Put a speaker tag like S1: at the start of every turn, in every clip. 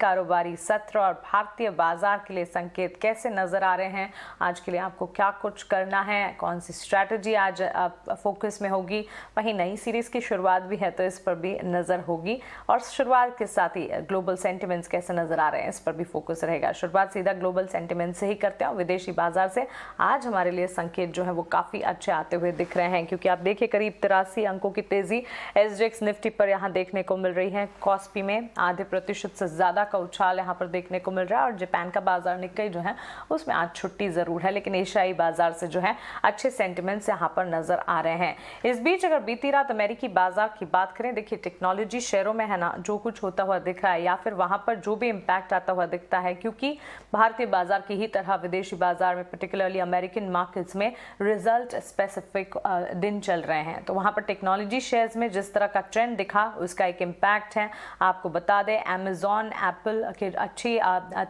S1: कारोबारी सत्र और भारतीय बाजार के लिए संकेत कैसे नजर आ रहे हैं आज के लिए आपको क्या कुछ करना है कौन सी स्ट्रैटेजी आज आप फोकस में होगी वहीं नई सीरीज की शुरुआत भी है तो इस पर भी नजर होगी और शुरुआत के साथ ही ग्लोबल सेंटिमेंट्स कैसे नजर आ रहे हैं इस पर भी फोकस रहेगा शुरुआत सीधा ग्लोबल सेंटिमेंट से ही करते हैं और विदेशी बाजार से आज हमारे लिए संकेत जो है वो काफी अच्छे आते हुए दिख रहे हैं क्योंकि आप देखिए करीब तिरासी अंकों की तेजी एसडेक्स निफ्टी पर यहाँ देखने को मिल रही है कॉस्पी में आधे प्रतिशत से ज्यादा ज़्यादा का उछाल यहाँ पर देखने को मिल रहा है और जापान का बाजार निक्कई जो है उसमें आज छुट्टी ज़रूर है लेकिन एशियाई बाजार से जो है अच्छे सेंटिमेंट्स यहाँ पर नज़र आ रहे हैं इस बीच अगर बीती रात अमेरिकी बाजार की बात करें देखिए टेक्नोलॉजी शेयरों में है ना जो कुछ होता हुआ दिख रहा है या फिर वहां पर जो भी इम्पैक्ट आता हुआ दिखता है क्योंकि भारतीय बाजार की ही तरह विदेशी बाजार में पर्टिकुलरली अमेरिकन मार्केट्स में रिजल्ट स्पेसिफिक दिन चल रहे हैं तो वहां पर टेक्नोलॉजी शेयर्स में जिस तरह का ट्रेंड दिखा उसका एक इम्पैक्ट है आपको बता दें एमेजॉन एप्पल के अच्छी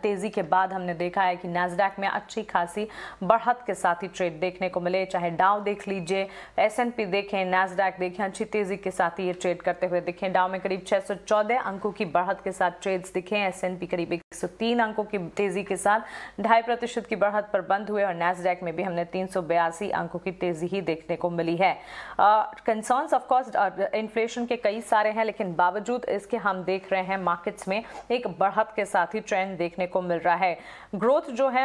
S1: तेज़ी के बाद हमने देखा है कि नैसडैक में अच्छी खासी बढ़त के साथ ही ट्रेड देखने को मिले चाहे डाव देख लीजिए एस देखें नैसडैक देखें अच्छी तेज़ी के साथ ही ये ट्रेड करते हुए दिखें डाव में करीब चौदह अंकों की बढ़त के साथ ट्रेड्स दिखें एस करीब 103 अंकों की तेजी के साथ ढाई प्रतिशत की बढ़त पर बंद हुए और नेसडेक में भी हमने तीन अंकों की तेजी ही देखने को मिली है कंसर्न्स ऑफ कोर्स इन्फ्लेशन के कई सारे हैं लेकिन बावजूद इसके हम देख रहे हैं मार्केट्स में एक बढ़त के साथ ही ट्रेंड देखने को मिल रहा है ग्रोथ जो है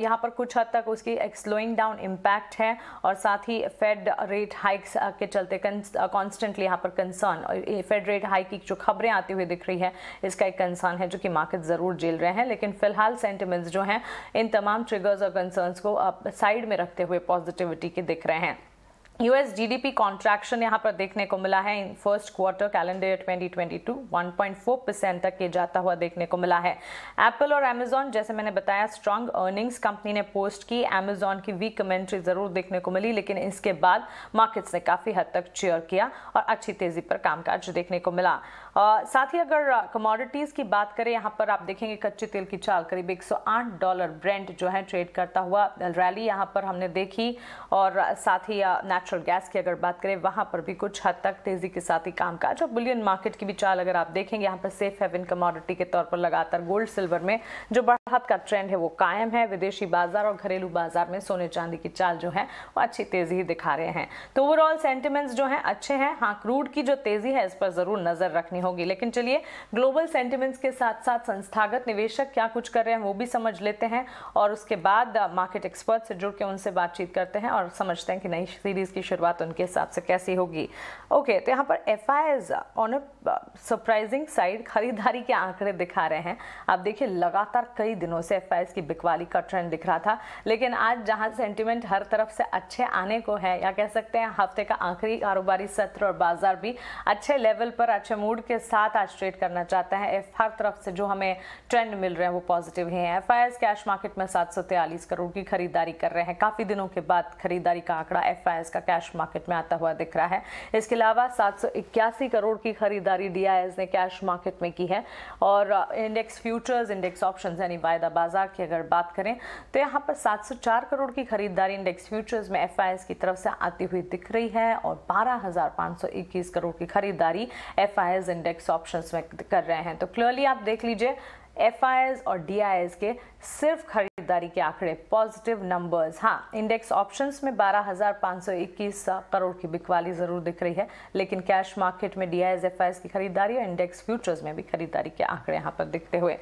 S1: यहाँ पर कुछ हद तक उसकी एक स्लोइंग डाउन इम्पैक्ट है और साथ ही फेड रेट हाइक्स के चलते कॉन्स्टेंटली यहाँ पर कंसर्न फेड रेट हाइक की जो खबरें आती हुई दिख रही है इसका एक कंसर्न है जो कि मार्केट जरूर जरूर झेल रहे हैं लेकिन फिलहाल सेंटिमेंट्स जो हैं इन तमाम ट्रिगर्स और कंसर्न्स को आप साइड में रखते हुए पॉजिटिविटी के दिख रहे हैं यूएस जीडीपी कॉन्ट्रैक्शन यहाँ पर देखने को मिला है in first quarter calendar 2022 1.4 percent तक के जाता हुआ देखने को मिला है एप्पल और एमेजॉन जैसे मैंने बताया स्ट्रांग अर्निंग्स कंपनी ने पोस्ट की अमेजॉन की वीक कमेंट्री जरूर देखने को मिली लेकिन इसके बाद मार्केट्स ने काफ़ी हद तक चेयर किया और अच्छी तेज़ी पर कामकाज देखने को मिला आ, साथ ही अगर कमोडिटीज़ की बात करें यहाँ पर आप देखेंगे कच्चे तेल की चाल करीब 108 डॉलर ब्रेंड जो है ट्रेड करता हुआ रैली यहाँ पर हमने देखी और साथ ही नेचुरल गैस की अगर बात करें वहाँ पर भी कुछ हद तक तेज़ी के साथ ही कामकाज और बुलियन मार्केट की भी चाल अगर आप देखेंगे यहाँ पर सेफ हेवन कमोडिटी के तौर पर लगातार गोल्ड सिल्वर में जो बढ़त का ट्रेंड है वो कायम है विदेशी बाजार और घरेलू बाजार में सोने चांदी की चाल जो है वो अच्छी तेज़ी ही दिखा रहे हैं तो ओवरऑल सेंटिमेंट्स जो है अच्छे हैं हाँ क्रूड की जो तेज़ी है इस पर ज़रूर नज़र रखनी होगी लेकिन चलिए ग्लोबल सेंटिमेंट्स के साथ साथ संस्थागत निवेशक क्या कुछ कर रहे हैं वो भी समझ लेते हैं और उसके बाद मार्केट एक्सपर्ट से जुड़ के उनसे बातचीत करते हैं और समझते हैं कि नई सीरीज़ की शुरुआत उनके हिसाब से कैसे होगी ओके तो यहाँ पर F on a surprising side खरीदारी के आंकड़े दिखा रहे हैं आप देखिए लगातार कई दिनों से एफ की बिकवाली का ट्रेंड दिख रहा था लेकिन आज जहाँ सेंटिमेंट हर तरफ से अच्छे आने को है या कह सकते हैं हफ्ते का आखिरी कारोबारी सत्र और बाजार भी अच्छे लेवल पर अच्छे मूड के साथ आज ट्रेड करना चाहता है एफ हर तरफ से जो हमें ट्रेंड मिल रहे हैं वो पॉजिटिव ही हैं एफ कैश मार्केट में सात करोड़ की खरीदारी कर रहे हैं काफ़ी दिनों के बाद खरीदारी का आंकड़ा एफ का कैश मार्केट में आता हुआ दिख रहा है इसके अलावा सात करोड़ की खरीदारी डी ने कैश मार्केट में की है और इंडेक्स फ्यूचर्स इंडेक्स ऑप्शन यानी वायदा बाजार की अगर बात करें तो यहाँ पर सात करोड़ की खरीदारी इंडेक्स फ्यूचर्स में एफ की तरफ से आती हुई दिख रही है और बारह करोड़ की खरीदारी एफ इंडेक्स ऑप्शन में कर रहे हैं तो क्लियरली आप देख लीजिए एफ और डी के सिर्फ खरीद खरीदारी के आंकड़े पॉजिटिव नंबर्स हाँ इंडेक्स ऑप्शंस में 12,521 करोड़ की बिकवाली जरूर दिख रही है लेकिन कैश मार्केट में डी की खरीदारी और इंडेक्स फ्यूचर्स में भी खरीदारी के आंकड़े यहाँ पर दिखते हुए